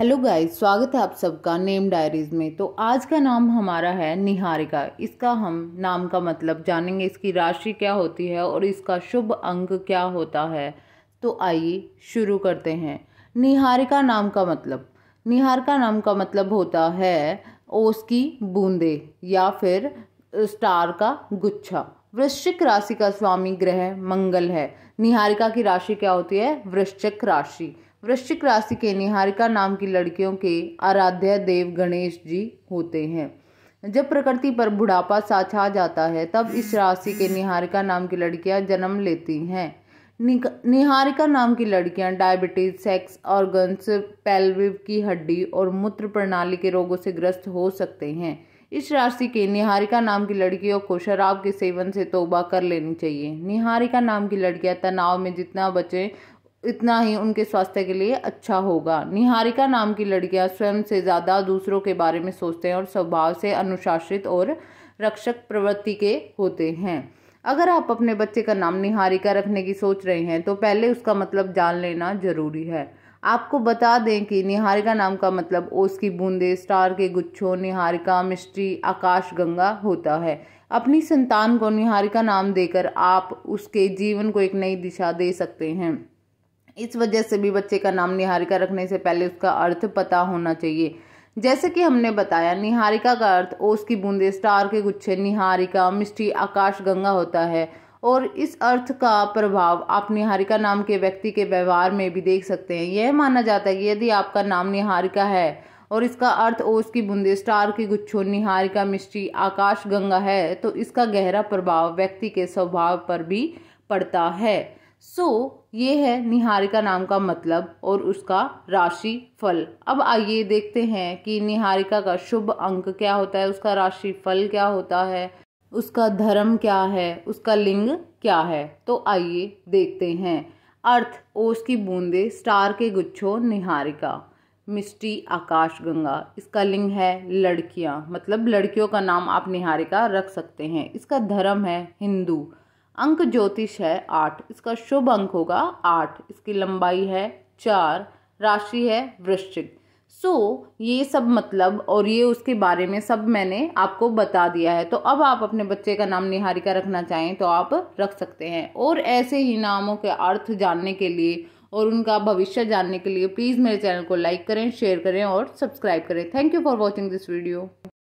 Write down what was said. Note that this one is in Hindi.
हेलो गाइस स्वागत है आप सबका नेम डायरीज में तो आज का नाम हमारा है निहारिका इसका हम नाम का मतलब जानेंगे इसकी राशि क्या होती है और इसका शुभ अंक क्या होता है तो आइए शुरू करते हैं निहारिका नाम का मतलब निहारिका नाम का मतलब होता है ओस की बूंदे या फिर स्टार का गुच्छा वृश्चिक राशि का स्वामी ग्रह मंगल है निहारिका की राशि क्या होती है वृश्चिक राशि वृश्चिक राशि के निहारिका नाम की लड़कियों के आराध्य देव गणेश जी होते हैं जब प्रकृति पर बुढ़ापा सा छा जाता है तब इस राशि के निहारिका नाम की लड़कियां जन्म लेती हैं निहारिका नाम की लड़कियां डायबिटीज सेक्स ऑर्गन्स पेल्विव की हड्डी और मूत्र प्रणाली के रोगों से ग्रस्त हो सकते हैं इस राशि के निहारिका नाम की लड़कियों को शराब के सेवन से तोबा कर लेनी चाहिए निहारिका नाम की लड़कियां तनाव में जितना बचें इतना ही उनके स्वास्थ्य के लिए अच्छा होगा निहारिका नाम की लड़कियां स्वयं से ज़्यादा दूसरों के बारे में सोचते हैं और स्वभाव से अनुशासित और रक्षक प्रवृत्ति के होते हैं अगर आप अपने बच्चे का नाम निहारिका रखने की सोच रहे हैं तो पहले उसका मतलब जान लेना जरूरी है आपको बता दें कि निहारिका नाम का मतलब ओस की बूंदे स्टार के गुच्छों निहारिका मिस्ट्री आकाश गंगा होता है अपनी संतान को निहारिका नाम देकर आप उसके जीवन को एक नई दिशा दे सकते हैं इस वजह से भी बच्चे का नाम निहारिका रखने से पहले उसका अर्थ पता होना चाहिए जैसे कि हमने बताया निहारिका का अर्थ ओस की बूंदे स्टार के गुच्छे निहारिका मिष्टी आकाश गंगा होता है और इस अर्थ का प्रभाव आप निहारिका नाम के व्यक्ति के व्यवहार में भी देख सकते हैं यह माना जाता है कि यदि आपका नाम निहारिका है और इसका अर्थ ओस की बूंदे स्टार की गुच्छो निहारिका मिष्टी आकाश गंगा है तो इसका गहरा प्रभाव व्यक्ति के स्वभाव पर भी पड़ता है सो so, ये है निहारिका नाम का मतलब और उसका राशि फल अब आइए देखते हैं कि निहारिका का शुभ अंक क्या होता है उसका राशि फल क्या होता है उसका धर्म क्या है उसका लिंग क्या है तो आइए देखते हैं अर्थ ओस की बूंदे स्टार के गुच्छों निहारिका मिष्टी आकाश गंगा इसका लिंग है लड़कियां मतलब लड़कियों का नाम आप निहारिका रख सकते हैं इसका धर्म है हिंदू अंक ज्योतिष है आठ इसका शुभ अंक होगा आठ इसकी लंबाई है चार राशि है वृश्चिक सो so, ये सब मतलब और ये उसके बारे में सब मैंने आपको बता दिया है तो अब आप अपने बच्चे का नाम निहारिका रखना चाहें तो आप रख सकते हैं और ऐसे ही नामों के अर्थ जानने के लिए और उनका भविष्य जानने के लिए प्लीज़ मेरे चैनल को लाइक करें शेयर करें और सब्सक्राइब करें thank you for watching this video